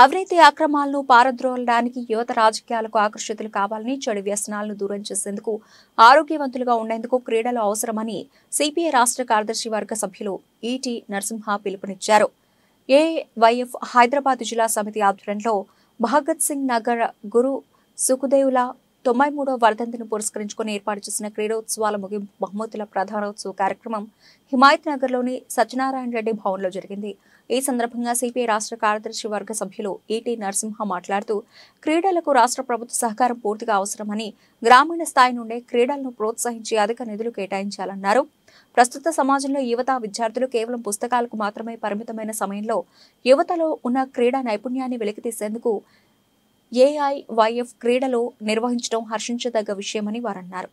అవినీతి అక్రమాలను పారద్రోలడానికి యువత రాజకీయాలకు ఆకర్షితులు కావాలని చెడు వ్యసనాలను దూరం చేసేందుకు ఆరోగ్యవంతులుగా ఉండేందుకు క్రీడలు అవసరమని సిపిఐ రాష్ట్ర కార్యదర్శి వర్గ సభ్యులు ఈటీ నరసింహ పిలుపునిచ్చారు ఏవైఎఫ్ హైదరాబాద్ జిల్లా సమితి ఆధ్వర్యంలో భగత్ సింగ్ నగర్ గురు సుఖదేవుల తొంభై మూడో వర్ధంతిని పురస్కరించుకుని ఏర్పాటు చేసిన క్రీడోత్సవాల ముగింపు బహుమతుల ప్రధానోత్సవ కార్యక్రమం హిమాయత్ నగర్లోని సత్యనారాయణ రెడ్డి భవన్లో జరిగింది ఈ సందర్భంగా సిపిఐ రాష్ట్ర కార్యదర్శి వర్గ సభ్యులు ఈటీ నరసింహ మాట్లాడుతూ క్రీడలకు రాష్ట్ర ప్రభుత్వ సహకారం పూర్తిగా అవసరమని గ్రామీణ స్థాయి నుండే క్రీడలను ప్రోత్సహించి అధిక నిధులు కేటాయించాలన్నారు ప్రస్తుత సమాజంలో యువత విద్యార్థులు కేవలం పుస్తకాలకు మాత్రమే పరిమితమైన సమయంలో యువతలో ఉన్న క్రీడా నైపుణ్యాన్ని వెలికితీసేందుకు ఏఐవైఎఫ్ క్రీడలో నిర్వహించడం హర్షించదగ్గ విషయమని వారన్నారు